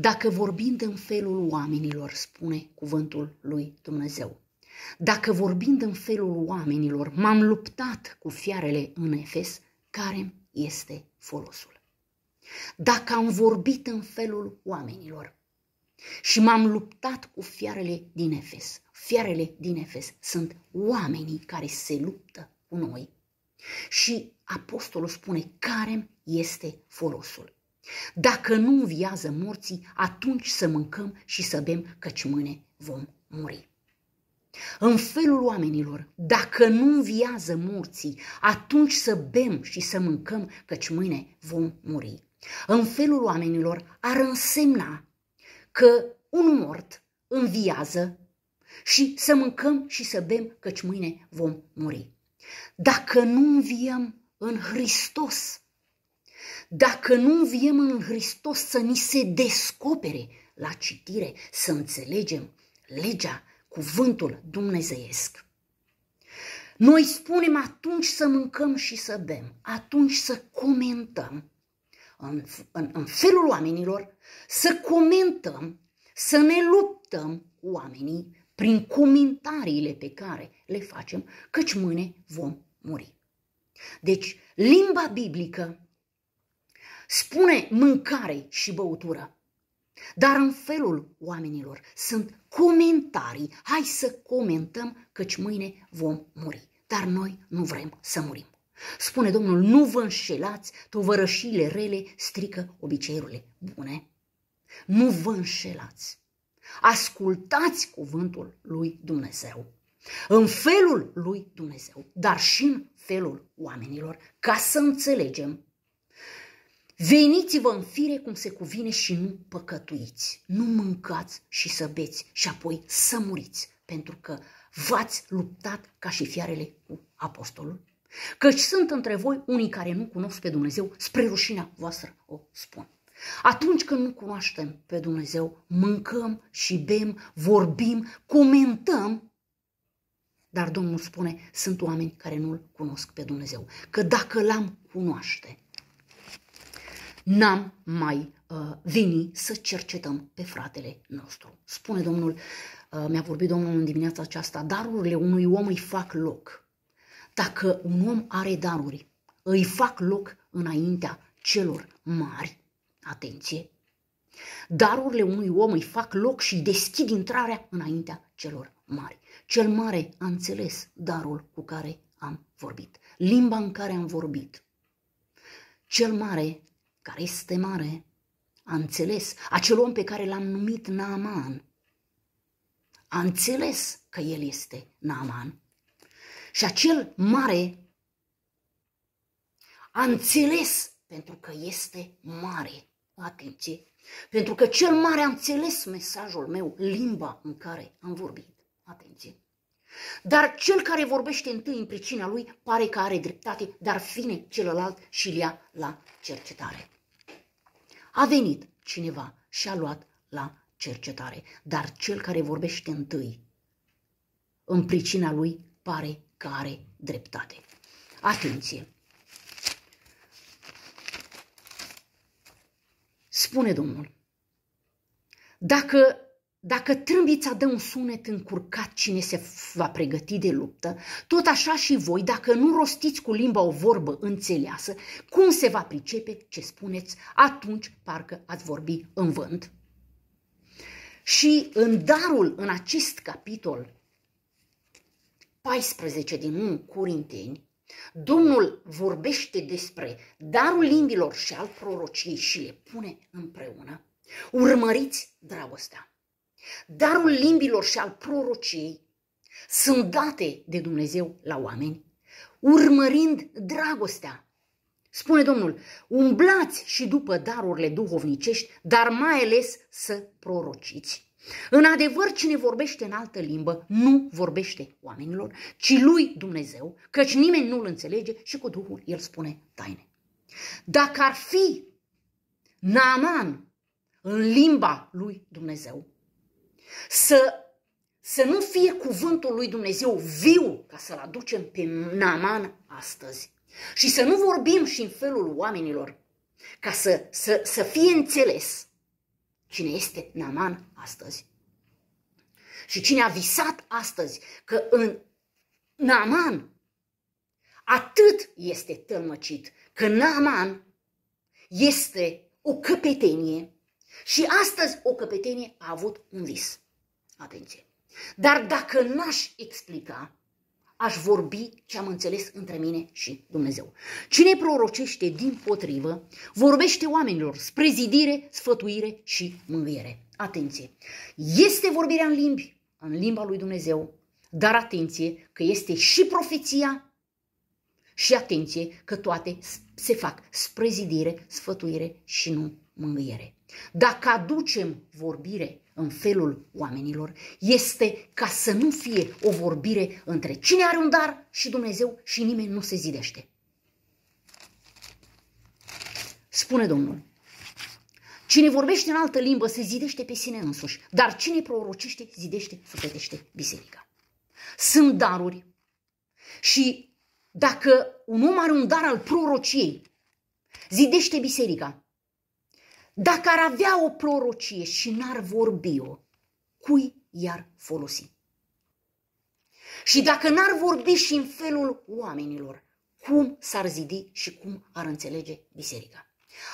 Dacă vorbind în felul oamenilor, spune cuvântul lui Dumnezeu. Dacă vorbind în felul oamenilor, m-am luptat cu fiarele în Efes, care este folosul? Dacă am vorbit în felul oamenilor și m-am luptat cu fiarele din Efes, fiarele din Efes sunt oamenii care se luptă cu noi. Și apostolul spune care este folosul. Dacă nu înviază morții, atunci să mâncăm și să bem, căci mâine vom muri. În felul oamenilor, dacă nu înviază morții, atunci să bem și să mâncăm, căci mâine vom muri. În felul oamenilor ar însemna că un mort înviază și să mâncăm și să bem, căci mâine vom muri. Dacă nu înviem în Hristos, dacă nu înviem în Hristos să ni se descopere la citire, să înțelegem legea, cuvântul dumnezeiesc. Noi spunem atunci să mâncăm și să bem, atunci să comentăm. În, în, în felul oamenilor, să comentăm, să ne luptăm cu oamenii prin comentariile pe care le facem, căci mâine vom muri. Deci, limba biblică spune mâncare și băutură. Dar în felul oamenilor sunt comentarii. Hai să comentăm căci mâine vom muri. Dar noi nu vrem să murim. Spune Domnul, nu vă înșelați, tovărășile rele strică obiceiurile bune. Nu vă înșelați. Ascultați cuvântul lui Dumnezeu. În felul lui Dumnezeu, dar și în felul oamenilor, ca să înțelegem Veniți-vă în fire cum se cuvine și nu păcătuiți, nu mâncați și să beți și apoi să muriți, pentru că v-ați luptat ca și fiarele cu apostolul. Căci sunt între voi unii care nu cunosc pe Dumnezeu, spre rușinea voastră o spun. Atunci când nu cunoaștem pe Dumnezeu, mâncăm și bem, vorbim, comentăm, dar Domnul spune, sunt oameni care nu-L cunosc pe Dumnezeu, că dacă L-am cunoaște, n-am mai uh, veni să cercetăm pe fratele nostru. Spune Domnul, uh, mi-a vorbit Domnul în dimineața aceasta, darurile unui om îi fac loc. Dacă un om are daruri, îi fac loc înaintea celor mari. Atenție! Darurile unui om îi fac loc și deschid intrarea înaintea celor mari. Cel mare a înțeles darul cu care am vorbit, limba în care am vorbit. Cel mare care este mare, a înțeles acel om pe care l-am numit Naaman. A înțeles că el este Naaman. Și acel mare a înțeles pentru că este mare. Atenție! Pentru că cel mare a înțeles mesajul meu, limba în care am vorbit. Atenție! Dar cel care vorbește întâi în pricina lui pare că are dreptate, dar fine celălalt și-l ia la cercetare. A venit cineva și a luat la cercetare, dar cel care vorbește întâi, în pricina lui, pare că are dreptate. Atenție! Spune Domnul, dacă dacă trâmbița dă un sunet încurcat, cine se va pregăti de luptă, tot așa și voi, dacă nu rostiți cu limba o vorbă înțeleasă, cum se va pricepe ce spuneți, atunci parcă ați vorbi în vânt. Și în darul în acest capitol 14 din 1 Corinteni, Domnul vorbește despre darul limbilor și al prorociei și le pune împreună. Urmăriți dragostea. Darul limbilor și al prorociei sunt date de Dumnezeu la oameni, urmărind dragostea. Spune Domnul, umblați și după darurile duhovnicești, dar mai ales să prorociți. În adevăr, cine vorbește în altă limbă nu vorbește oamenilor, ci lui Dumnezeu, căci nimeni nu-l înțelege și cu Duhul el spune taine. Dacă ar fi Naaman în limba lui Dumnezeu, să, să nu fie cuvântul lui Dumnezeu viu ca să-l aducem pe Naman astăzi. Și să nu vorbim și în felul oamenilor, ca să, să, să fie înțeles cine este Naman astăzi. Și cine a visat astăzi că în Naman atât este tălmăcit că Naman este o căpetenie și astăzi o căpetenie a avut un vis. Atenție! Dar dacă n-aș explica, aș vorbi ce am înțeles între mine și Dumnezeu. Cine prorocește din potrivă, vorbește oamenilor spre zidire, sfătuire și mângâiere. Atenție! Este vorbirea în limbi, în limba lui Dumnezeu, dar atenție că este și profeția și atenție că toate se fac spre zidire, sfătuire și nu mângâiere. Dacă aducem vorbire în felul oamenilor, este ca să nu fie o vorbire între cine are un dar și Dumnezeu și nimeni nu se zidește. Spune Domnul, Cine vorbește în altă limbă se zidește pe sine însuși, dar cine prorocește, zidește, sufletește biserica. Sunt daruri și dacă un om are un dar al prorociei, zidește biserica. Dacă ar avea o prorocie și n-ar vorbi-o, cui i-ar folosi? Și dacă n-ar vorbi și în felul oamenilor, cum s-ar zidi și cum ar înțelege biserica?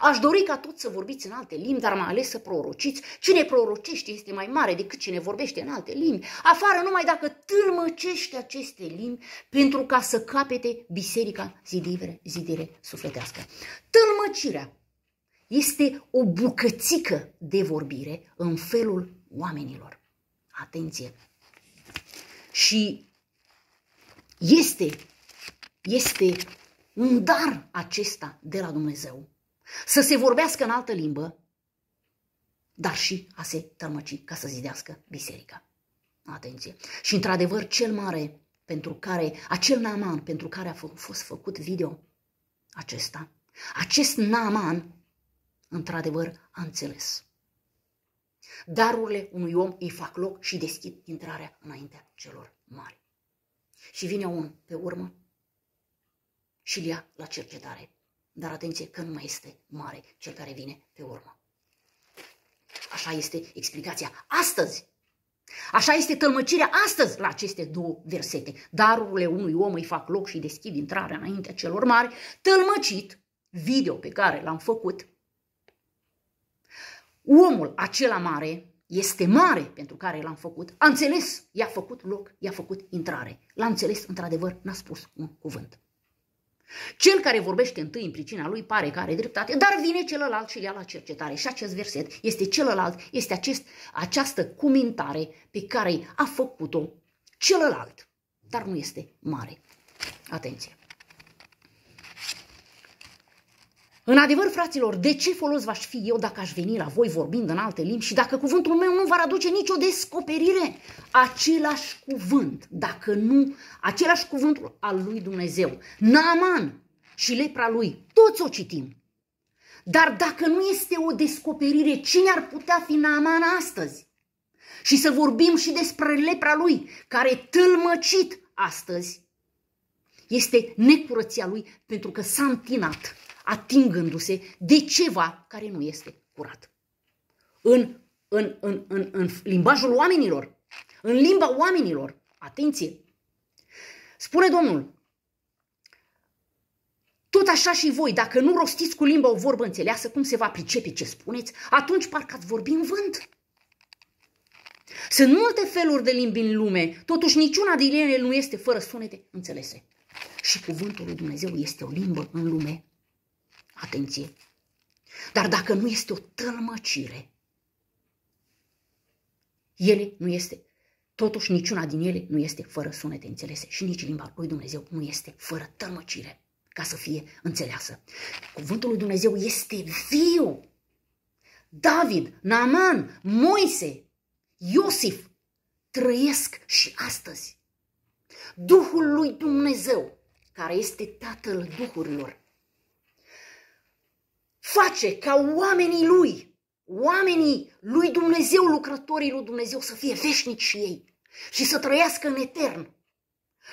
Aș dori ca toți să vorbiți în alte limbi, dar mai ales să prorociți. Cine prorocește este mai mare decât cine vorbește în alte limbi, afară numai dacă tâlmăcește aceste limbi pentru ca să capete biserica zidire, zidire sufletească. Tâlmăcirea este o bucățică de vorbire în felul oamenilor. Atenție! Și este, este un dar acesta de la Dumnezeu. Să se vorbească în altă limbă, dar și a se tărmăci ca să zidească biserica. Atenție! Și într-adevăr, cel mare pentru care, acel naman, pentru care a fost făcut video acesta, acest naman într-adevăr, a înțeles. Darurile unui om îi fac loc și deschid intrarea înaintea celor mari. Și vine un pe urmă și îl ia la cercetare. Dar atenție că nu mai este mare cel care vine pe urmă. Așa este explicația astăzi. Așa este tălmăcirea astăzi la aceste două versete. Darurile unui om îi fac loc și deschid intrarea înaintea celor mari, tălmăcit, video pe care l-am făcut, omul acela mare este mare pentru care l-am făcut, a înțeles, i-a făcut loc, i-a făcut intrare. L-a înțeles, într-adevăr, n-a spus un cuvânt. Cel care vorbește întâi în pricina lui pare că are dreptate, dar vine celălalt și ia la cercetare. Și acest verset este celălalt, este acest, această cumintare pe care a făcut-o celălalt, dar nu este mare. Atenție! În adevăr, fraților, de ce folos v-aș fi eu dacă aș veni la voi vorbind în alte limbi și dacă cuvântul meu nu va aduce nicio descoperire? Același cuvânt, dacă nu, același cuvânt al lui Dumnezeu. Naaman și lepra lui, toți o citim. Dar dacă nu este o descoperire, cine ar putea fi Naaman astăzi? Și să vorbim și despre lepra lui, care tâlmăcit astăzi este necurăția lui pentru că s-a întinat atingându-se de ceva care nu este curat. În, în, în, în, în limbajul oamenilor, în limba oamenilor, atenție, spune Domnul, tot așa și voi, dacă nu rostiți cu limba o vorbă înțeleasă, cum se va pricepe ce spuneți, atunci parcă ați vorbi în vânt. Sunt multe feluri de limbi în lume, totuși niciuna din ele nu este fără sunete înțelese. Și cuvântul lui Dumnezeu este o limbă în lume Atenție! Dar dacă nu este o tălmăcire, ele nu este, totuși niciuna din ele nu este fără sunete înțelese și nici limba lui Dumnezeu nu este fără tălmăcire ca să fie înțeleasă. Cuvântul lui Dumnezeu este viu. David, Naaman, Moise, Iosif trăiesc și astăzi. Duhul lui Dumnezeu, care este Tatăl Duhurilor, face ca oamenii lui, oamenii lui Dumnezeu, lucrătorii lui Dumnezeu să fie veșnici și ei și să trăiască în etern.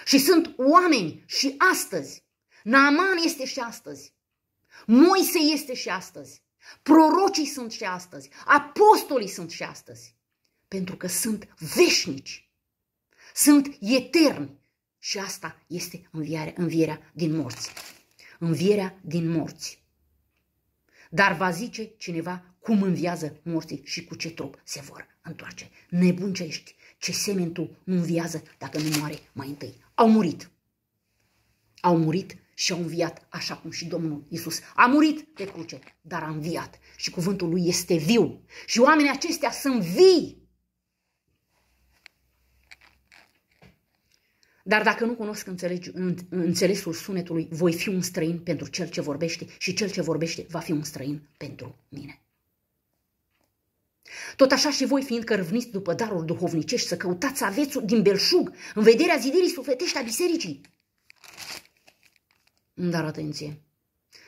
Și sunt oameni și astăzi. Naaman este și astăzi. Moise este și astăzi. Prorocii sunt și astăzi. Apostolii sunt și astăzi. Pentru că sunt veșnici. Sunt eterni. Și asta este învierea, învierea din morți. Învierea din morți. Dar va zice cineva cum înviază morții și cu ce trup se vor întoarce. Nebun ce ești, ce semen tu nu înviază dacă nu moare mai întâi. Au murit. Au murit și au înviat așa cum și Domnul Isus a murit pe cruce, dar a înviat și cuvântul lui este viu. Și oamenii acestea sunt vii Dar dacă nu cunosc înțelegi, înțelesul sunetului, voi fi un străin pentru cel ce vorbește și cel ce vorbește va fi un străin pentru mine. Tot așa și voi, fiindcă răvniți după darul duhovnicești, să căutați avețul din belșug, în vederea zidirii sufletești a bisericii. Dar atenție!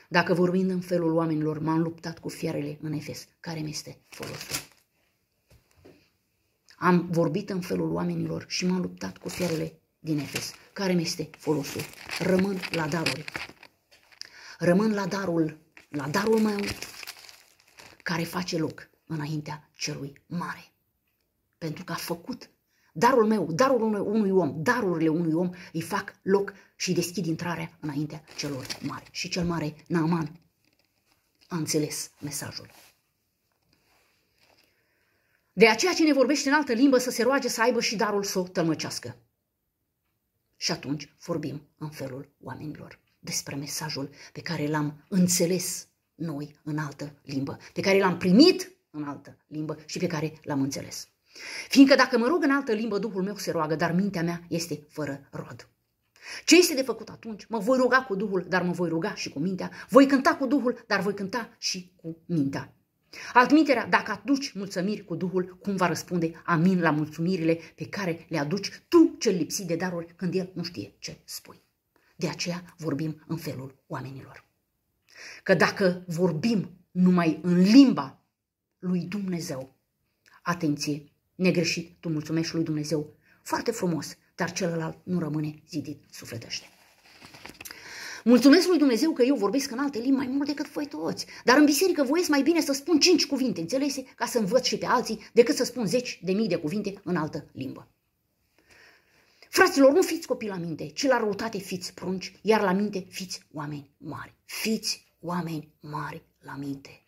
Dacă vorbind în felul oamenilor, m-am luptat cu fiarele în Efes, care mi este folosul. Am vorbit în felul oamenilor și m-am luptat cu fiarele din Efes. Care mi este folosul? Rămân la daruri. Rămân la darul, la darul meu care face loc înaintea celui mare. Pentru că a făcut darul meu, darul unui, unui om, darurile unui om îi fac loc și deschid intrarea înaintea celor mari. Și cel mare, Naaman, a înțeles mesajul. De aceea cine vorbește în altă limbă să se roage să aibă și darul să o tălmăcească. Și atunci vorbim în felul oamenilor despre mesajul pe care l-am înțeles noi în altă limbă, pe care l-am primit în altă limbă și pe care l-am înțeles. Fiindcă dacă mă rog în altă limbă, Duhul meu se roagă, dar mintea mea este fără rod. Ce este de făcut atunci? Mă voi ruga cu Duhul, dar mă voi ruga și cu mintea. Voi cânta cu Duhul, dar voi cânta și cu mintea. Altminterea, dacă aduci mulțumiri cu Duhul, cum va răspunde amin la mulțumirile pe care le aduci tu cel lipsit de daruri când el nu știe ce spui. De aceea vorbim în felul oamenilor. Că dacă vorbim numai în limba lui Dumnezeu, atenție, negreșit, tu mulțumești lui Dumnezeu foarte frumos, dar celălalt nu rămâne zidit sufletește. Mulțumesc lui Dumnezeu că eu vorbesc în alte limbi mai mult decât voi toți, dar în biserică voiesc mai bine să spun cinci cuvinte, înțelese, ca să învăț și pe alții, decât să spun zeci de mii de cuvinte în altă limbă. Fraților, nu fiți copii la minte, ci la răutate fiți prunci, iar la minte fiți oameni mari. Fiți oameni mari la minte.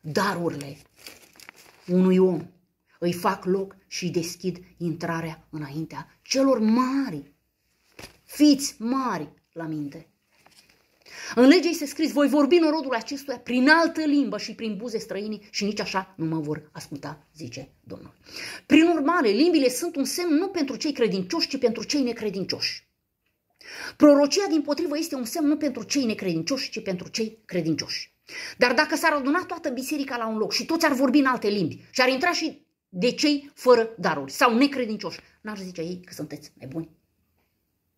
Darurile unui om îi fac loc și îi deschid intrarea înaintea celor mari. Fiți mari la minte. În lege este scris, voi vorbi norodul acestuia prin altă limbă și prin buze străine și nici așa nu mă vor asculta, zice Domnul. Prin urmare, limbile sunt un semn nu pentru cei credincioși, ci pentru cei necredincioși. Prorocia, din potrivă, este un semn nu pentru cei necredincioși, ci pentru cei credincioși. Dar dacă s-ar aduna toată biserica la un loc și toți ar vorbi în alte limbi și ar intra și de cei fără daruri sau necredincioși, n-ar zice ei că sunteți nebuni.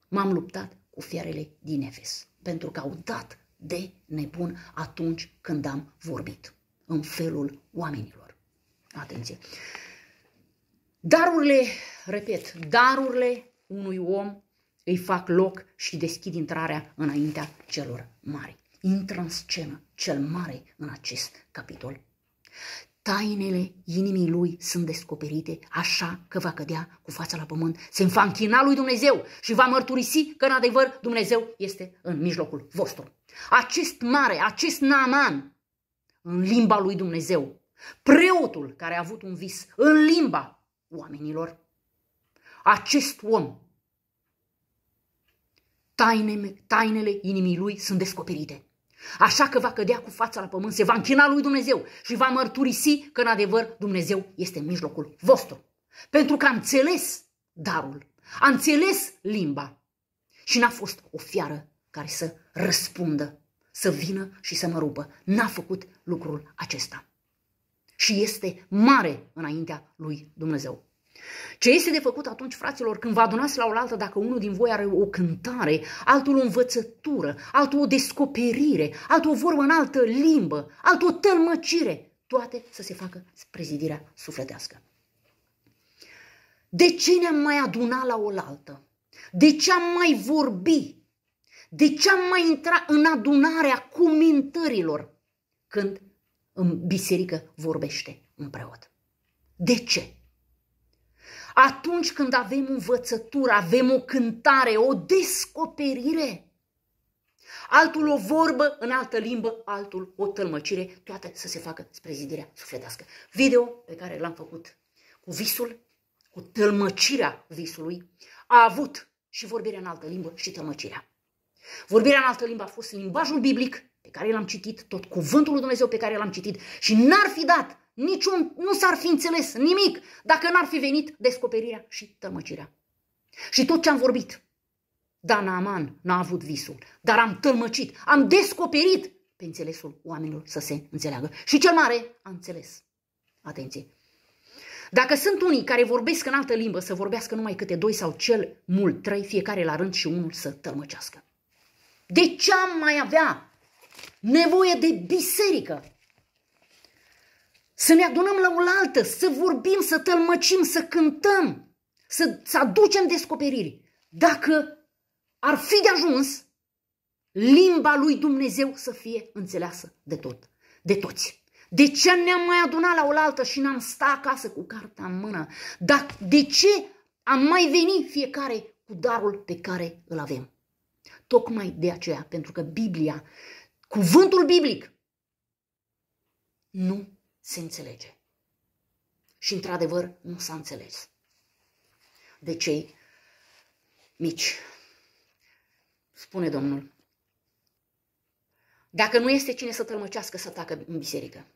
M-am luptat cu fiarele din Efes pentru că au dat de nebun atunci când am vorbit în felul oamenilor. Atenție! Darurile, repet, darurile unui om îi fac loc și deschid intrarea înaintea celor mari. Intră în scenă cel mare în acest capitol. Tainele inimii lui sunt descoperite, așa că va cădea cu fața la pământ, se va închina lui Dumnezeu și va mărturisi că în adevăr Dumnezeu este în mijlocul vostru. Acest mare, acest Naaman, în limba lui Dumnezeu, preotul care a avut un vis în limba oamenilor, acest om, tainele, tainele inimii lui sunt descoperite. Așa că va cădea cu fața la pământ, se va închina lui Dumnezeu și va mărturisi că în adevăr Dumnezeu este în mijlocul vostru. Pentru că a înțeles darul, a înțeles limba și n-a fost o fiară care să răspundă, să vină și să mă rupă. N-a făcut lucrul acesta. Și este mare înaintea lui Dumnezeu. Ce este de făcut atunci, fraților, când vă adunați la oaltă, dacă unul din voi are o cântare, altul o învățătură, altul o descoperire, altul o vorbă în altă limbă, altul o tălmăcire, toate să se facă prezidirea sufletească. De ce ne-am mai adunat la oaltă? De ce am mai vorbi? De ce am mai intrat în adunarea cumintărilor când în biserică vorbește un preot? De ce? Atunci când avem învățătură, avem o cântare, o descoperire. Altul o vorbă în altă limbă, altul o tălmăcire, toate să se facă spre zidirea sufletească. Video pe care l-am făcut cu visul, cu tălmăcirea visului, a avut și vorbirea în altă limbă și tălmăcirea. Vorbirea în altă limbă a fost limbajul biblic pe care l-am citit, tot cuvântul lui Dumnezeu pe care l-am citit și n-ar fi dat Niciun, nu s-ar fi înțeles nimic dacă n-ar fi venit descoperirea și tălmăcirea. Și tot ce am vorbit, Dan Aman n-a avut visul, dar am tălmăcit, am descoperit pe înțelesul oamenilor să se înțeleagă. Și cel mare a înțeles. Atenție! Dacă sunt unii care vorbesc în altă limbă, să vorbească numai câte doi sau cel mult trei, fiecare la rând și unul să tălmăcească. De ce am mai avea nevoie de biserică? să ne adunăm la oaltă, să vorbim, să tălmăcim, să cântăm, să, să aducem descoperiri. Dacă ar fi de ajuns limba lui Dumnezeu să fie înțeleasă de tot, de toți. De ce ne-am mai adunat la oaltă și n-am stat acasă cu cartea în mână? Dar de ce am mai venit fiecare cu darul pe care îl avem? Tocmai de aceea, pentru că Biblia, cuvântul biblic, nu se înțelege. Și într-adevăr nu s-a înțeles. De cei mici. Spune Domnul. Dacă nu este cine să tălmăcească, să tacă în biserică.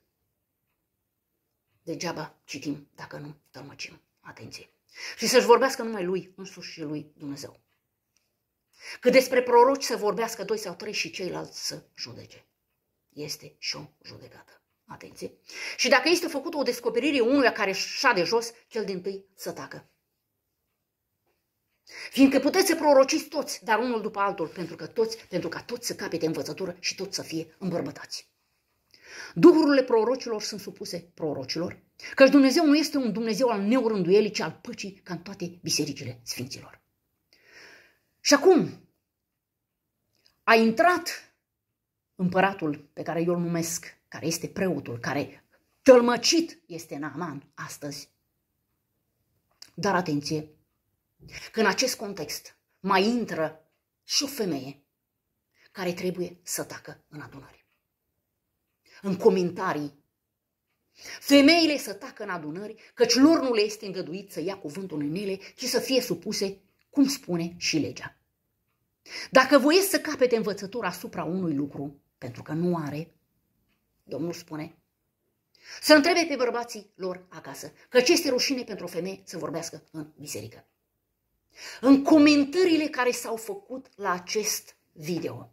Degeaba citim dacă nu tălmăcim. Atenție. Și să-și vorbească numai lui însuși și lui Dumnezeu. Că despre proroci să vorbească doi sau trei și ceilalți să judece. Este și o judecată. Atenție! Și dacă este făcută o descoperire unuia care de jos, cel din tâi să tacă. Fiindcă puteți să prorociți toți, dar unul după altul, pentru că toți, pentru ca toți să capete învățătură și toți să fie îmbărbătați. Duhurile prorocilor sunt supuse prorocilor, căci Dumnezeu nu este un Dumnezeu al neurânduielii, ci al păcii, ca în toate bisericile sfinților. Și acum a intrat împăratul pe care eu îl numesc care este preotul, care tălmăcit este Naaman astăzi. Dar atenție, că în acest context mai intră și o femeie care trebuie să tacă în adunare. În comentarii, femeile să tacă în adunări, căci lor nu le este îngăduit să ia cuvântul în ele, ci să fie supuse, cum spune și legea. Dacă voiesc să capete învățătura asupra unui lucru, pentru că nu are, Domnul spune, să întrebe pe bărbații lor acasă, că ce este rușine pentru o femeie să vorbească în biserică. În comentările care s-au făcut la acest video,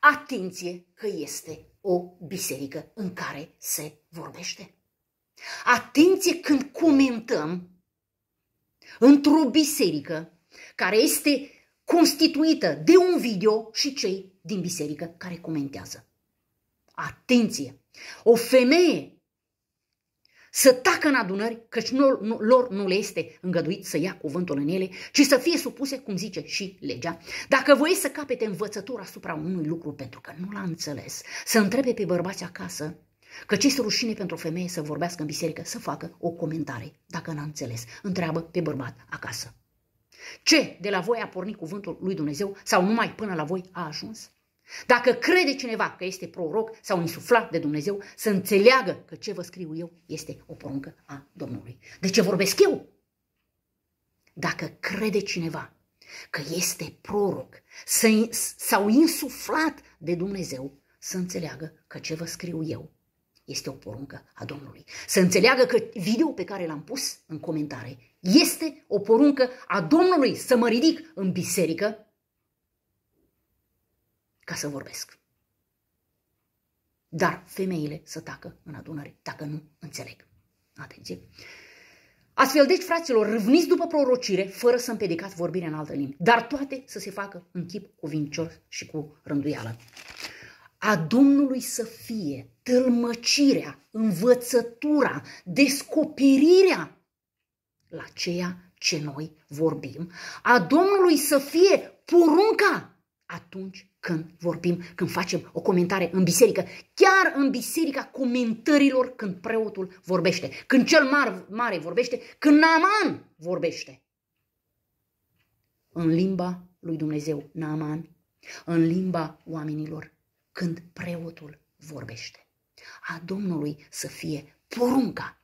atenție că este o biserică în care se vorbește. Atenție când comentăm într-o biserică care este constituită de un video și cei din biserică care comentează. Atenție! O femeie să tacă în adunări, căci nu, nu, lor nu le este îngăduit să ia cuvântul în ele, ci să fie supuse, cum zice și legea. Dacă voi să capete învățătura asupra unui lucru pentru că nu l-a înțeles, să întrebe pe bărbați acasă, că ce este rușine pentru o femeie să vorbească în biserică, să facă o comentare, dacă n-a înțeles. Întreabă pe bărbat acasă. Ce de la voi a pornit cuvântul lui Dumnezeu sau numai până la voi a ajuns? Dacă crede cineva că este proroc sau insuflat de Dumnezeu, să înțeleagă că ce vă scriu eu este o poruncă a Domnului. De ce vorbesc eu? Dacă crede cineva că este proroc sau insuflat de Dumnezeu, să înțeleagă că ce vă scriu eu este o poruncă a Domnului. Să înțeleagă că video pe care l-am pus în comentare este o poruncă a Domnului să mă ridic în biserică ca să vorbesc. Dar femeile să tacă în adunare dacă nu înțeleg. Atenție! Astfel, deci, fraților, râvniți după prorocire, fără să împedicați vorbirea în altă limbă, dar toate să se facă în chip cuvincior și cu rânduială. A Domnului să fie tâlmăcirea, învățătura, descoperirea la ceea ce noi vorbim, a Domnului să fie porunca, atunci când vorbim, când facem o comentare în biserică, chiar în biserica comentărilor când preotul vorbește, când cel mare, mare vorbește, când Naaman vorbește. În limba lui Dumnezeu, Naaman, în limba oamenilor, când preotul vorbește. A Domnului să fie porunca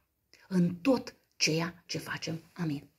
în tot ceea ce facem. Amin.